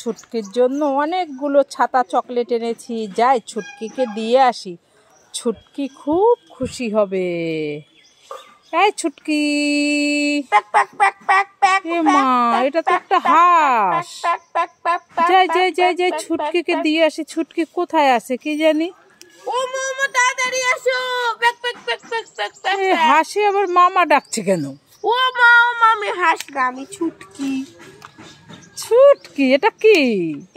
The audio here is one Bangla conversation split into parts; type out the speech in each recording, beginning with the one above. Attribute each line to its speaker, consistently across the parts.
Speaker 1: ছুটকির জন্য অনেকগুলো ছাতা চকলেট এনেছি যাই ছুটকিকে দিয়ে আসি ছুটকি খুব খুশি হবে এই ছুটকি মা এটা তো একটা হাঁস যাই যাই যাই যাই ছুটকিকে দিয়ে আসি ছুটকি কোথায় আছে কি জানি হাসি আবার মামা ডাকছে কেন ও মা মামি হাস না আমি ছুটকি ছুট কি এটা কি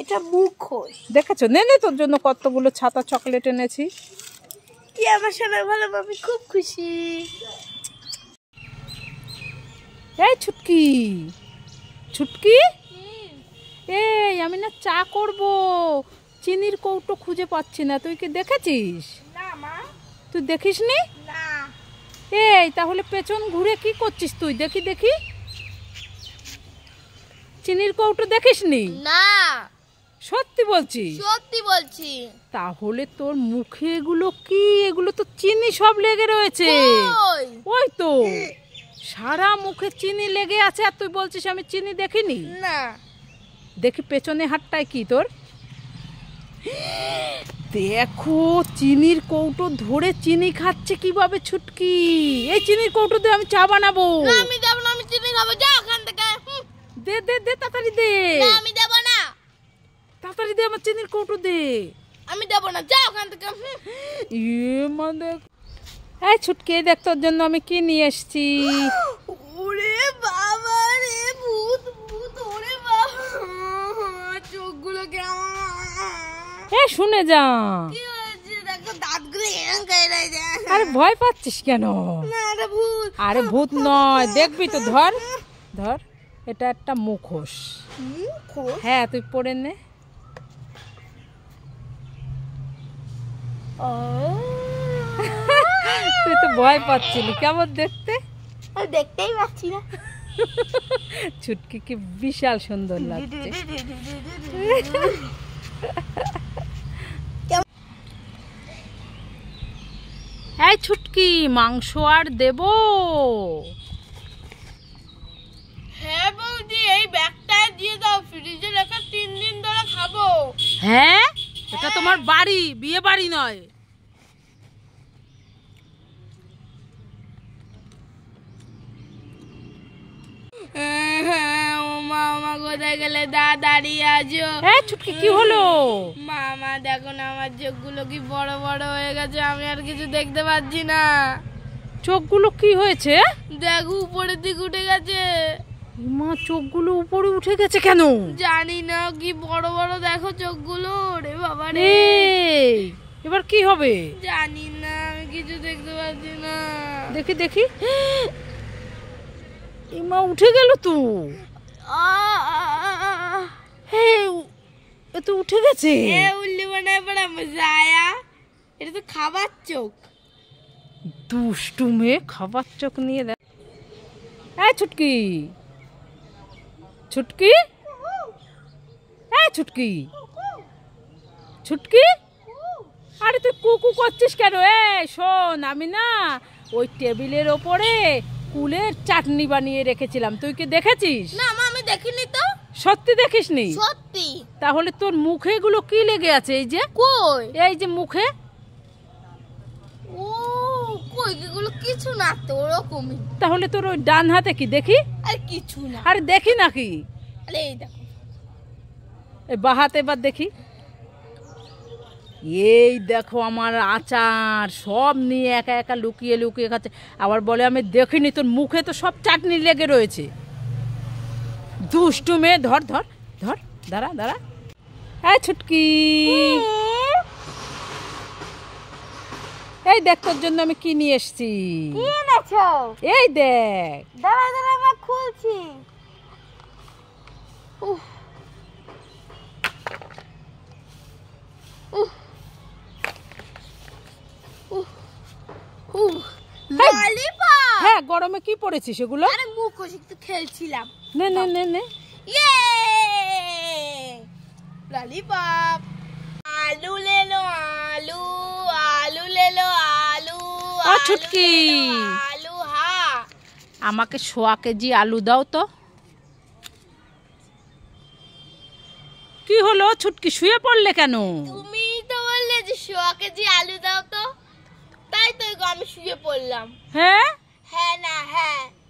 Speaker 1: এটা মুখোশ দেখেছো নেনে তোর জন্য কতগুলো ছাতা চকলেট এনেছি কি আমার সবাই ভালো আমি খুব খুশি এই ছুটকি ছুটকি এই আমি না চা করব চিনির কৌটো খুঁজে পাচ্ছি না তুই কি দেখেছিস তুই দেখিস নি এই তাহলে পেছন ঘুরে কি করছিস তুই দেখি দেখি চিনির কৌটো দেখিসনি না সত্যি বলছি সত্যি বলছি তাহলে তোর মুখে এগুলো কি এগুলো তো চিনি সব লেগে রয়েছে ওই তো সারা মুখে চিনি লেগে আছে আর তুই বলছিস আমি চিনি দেখিনি না দেখি পেছনে হাতটায় কি তোর দেখো চিনির কৌটো ধরে চিনি খাচ্ছে কিভাবে ছুটকি এই চিনির কৌটো দিয়ে আমি চা বানাবো আমি যাবো না আমি চিনি খাবো চিনির কৌটো দে আমি দেবো না যা ওখান থেকে ইয়ে মা দেখ এই ছুটকে দেখ তোর জন্য আমি কি নিয়ে এসেছি বাবা রে শুনে যা আরে ভয় পাচ্ছিস কেন ভূত আরে ভূত নয় দেখবি তো ধর ধর এটা একটা মুখোশ মুখোশ হ্যাঁ তুই পড়ে নে তুই তো ভয় পাচ্ছিলি কেমন দেখতে দেখতেই পাচ্ছি না ছুটকি কি বিশাল সুন্দর লাগছে হ্যাঁ ছুটকি মাংস আর দেব হ্যাঁ বৌদি এই ব্যাগটা দিয়ে দাও ফ্রিজে রাখা তিন দিন ধরে খাবো হ্যাঁ এটা তোমার বাড়ি বিয়ে বাড়ি নয় হ্যাঁ, গেলে দা দাঁড়িয়ে হ্যাঁ কি হলো মামা দেখো না আমার চোখগুলো কি বড় বড় হয়ে গেছে আমি আর কিছু দেখতে পাচ্ছি না চোখগুলো কি হয়েছে উপরের দিকে উঠে গেছে মা চোখগুলো উপরে উঠে গেছে কেন জানি না কি বড় বড় দেখো চোখগুলো রে বাবা রে এবার কি হবে জানি না আমি কিছু দেখতে পাচ্ছি না দেখি দেখি মা উঠে গেল তো হ্যাঁ এ তো উঠে গেছে উল্লি মানে বড় মজা আয়া এটা তো খাবার চোখ দুষ্টু মেয়ে খাবার চোখ নিয়ে দেখ হ্যাঁ ছুটকি ছুটকি হ্যাঁ ছুটকি ছুটকি আরে তুই কুকু করছিস কেন এ শোন আমি না ওই টেবিলের ওপরে কুলের চাটনি বানিয়ে রেখেছিলাম তুই কি দেখেছিস না মা আমি দেখিনি তো সত্যি দেখিসনি সত্যি তাহলে তোর মুখে গুলো কি লেগে আছে এই যে কই এই যে মুখে ও কই এগুলো কিছু না তো ওরকমই তাহলে তোর ওই ডান হাতে কি দেখি আর কিছু না আর দেখি নাকি আরে এই দেখো এই বাহাতে এবার দেখি এই দেখো আমার আচার সব নিয়ে একা একা লুকিয়ে লুকিয়ে খাচ্ছে আবার বলে আমি দেখিনি তোর মুখে তো সব চাটনি লেগে রয়েছে দুষ্টু মেয়ে ধর ধর ধর দাঁড়া দাঁড়া হ্যাঁ ছুটকি এই দেখ তোর জন্য আমি কি নিয়ে এসেছি এই দেখ দাঁড়া দাঁড়া আমি খুলছি উহ উহ গরমে কি পড়েছি সেগুলো আরে একটু খেলছিলাম নে নে নে নে ইয়ে আলু লেলো আলু আলু লেলো আলু ছুটকি আলু হা আমাকে সোয়া কেজি আলু দাও তো কি হলো ছুটকি শুয়ে পড়লে কেন তুমি তো বললে যে সোয়া কেজি আলু দাও তো তাই তো আমি শুয়ে পড়লাম হ্যাঁ hand-on-hand.